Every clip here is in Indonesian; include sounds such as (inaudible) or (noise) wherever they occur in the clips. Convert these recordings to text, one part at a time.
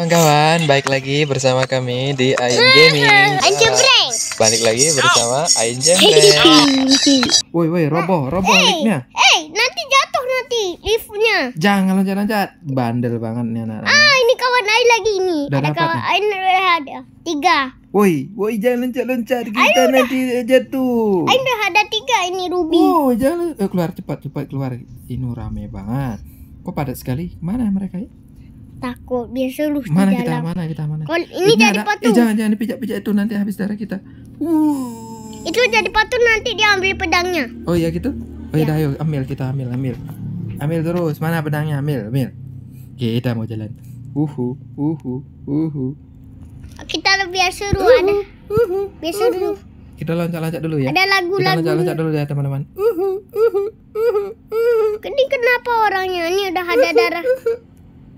Kawan-kawan, baik lagi bersama kami di Ain Gaming. Balik lagi bersama Ain Jembreng. Woi, woi, roboh, roboh hey, liftnya. Eh, hey, nanti jatuh nanti liftnya. Jangan loncat-loncat, bandel banget nih anak. -anak. Ah, ini kawan Ain lagi ini. Udah ada kawan Ain ada tiga. Woi, woi jangan loncat-loncat kita Ain nanti udah, jatuh. Ain udah ada tiga ini Ruby. Oh, jangan eh, keluar cepat, cepat keluar. Ini rame banget. Kok padat sekali? Mana mereka ya? takut biasa lu mana di dalam. kita mana kita mana Kon, ini, eh, jadi ada, patung eh, jangan jangan dipijak-pijak itu nanti habis darah kita uh. itu jadi patung nanti dia ambil pedangnya oh iya gitu oh iya ya. ayo ambil kita ambil ambil ambil terus mana pedangnya ambil ambil kita mau jalan uhu uhu uhu kita lebih seru uhu, ada uhu, biasa dulu kita loncat-loncat dulu ya ada lagu kita lagu loncat-loncat dulu ya teman-teman uhu uhu uhu uhu ini kenapa orangnya ini udah ada darah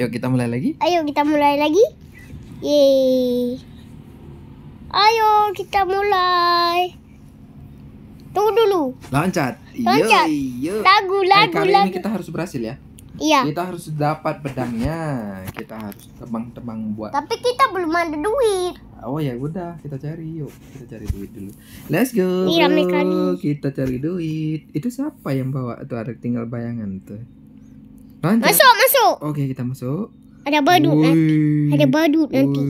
Yuk kita mulai lagi. Ayo kita mulai lagi. Yeay. Ayo kita mulai. Tunggu dulu. Loncat. Loncat. Yo, Lagu, eh, lagu, kali lagu. ini kita harus berhasil ya. Iya. Kita harus dapat pedangnya. Kita harus tebang-tebang buat. Tapi kita belum ada duit. Oh ya udah, kita cari yuk. Kita cari duit dulu. Let's go. Iya, kita cari duit. Itu siapa yang bawa tuh ada tinggal bayangan tuh. Masuk, masuk. Oke, kita masuk. Ada badut nanti. Ada badut nanti.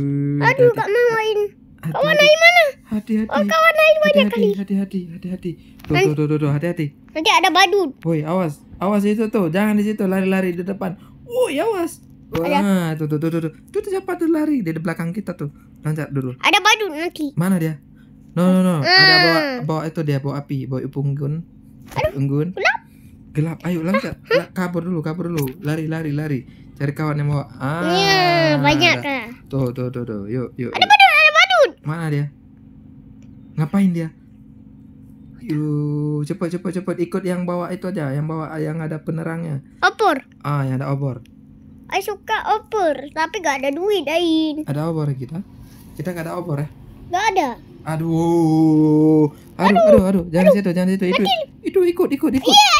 Aduh, Kak mau main. Kawan naik mana? Hati-hati. Oh, kawan naik banyak hati, kali. Hati-hati, hati-hati. Tuh, tuh, tuh, tuh, tuh, hati-hati. Nanti ada badut. Woi, awas. Awas itu tuh, jangan di situ lari-lari di depan. Woi, awas. Wah, tuh, tuh, tuh, tuh, tuh. Tuh, tuh siapa tuh lari di belakang kita tuh. Loncat dulu. Ada badut nanti. Mana dia? No, no, no. Ada bawa hmm. bawa itu dia bawa api, bawa ipung gun. Aduh, unggun gelap ayo langkah kabur dulu kabur dulu lari lari lari cari kawan yang mau ah iya banyak kan tuh tuh tuh tuh yuk yuk ada badut ada badut mana dia ngapain dia yuk cepat cepat cepat ikut yang bawa itu aja yang bawa yang ada penerangnya opor ah yang ada opor aku suka opor tapi gak ada duit Ain ada opor kita kita gak ada opor ya gak ada aduh aduh aduh aduh, aduh. jangan aduh. situ jangan situ itu itu ikut ikut ikut iya.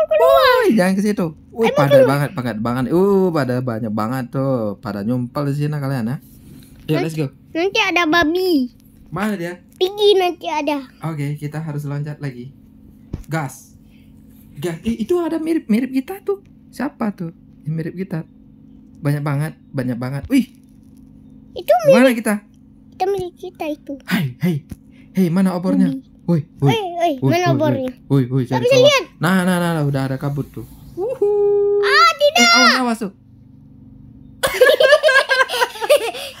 Wah, jangan ke situ. Wah, uh, pada banget, banget, banget. Uh, pada banyak banget tuh. Pada nyumpal di sini kalian ya. Yuk, let's go. Nanti ada babi. Mana dia? Tinggi nanti ada. Oke, okay, kita harus loncat lagi. Gas. Gas. Eh, itu ada mirip-mirip kita tuh. Siapa tuh? Yang mirip kita. Banyak banget, banyak banget. Wih. Itu mirip. Mana kita? Itu mirip kita itu. Hai, hai. Hei, mana obornya? Eh, eh, woi, woi, woi, mana bornya? Woi, woi, cari bisa lihat. Nah, nah, nah, nah, udah ada kabut tuh. Uhuh. Ah, tidak. Eh, awas, awas (laughs)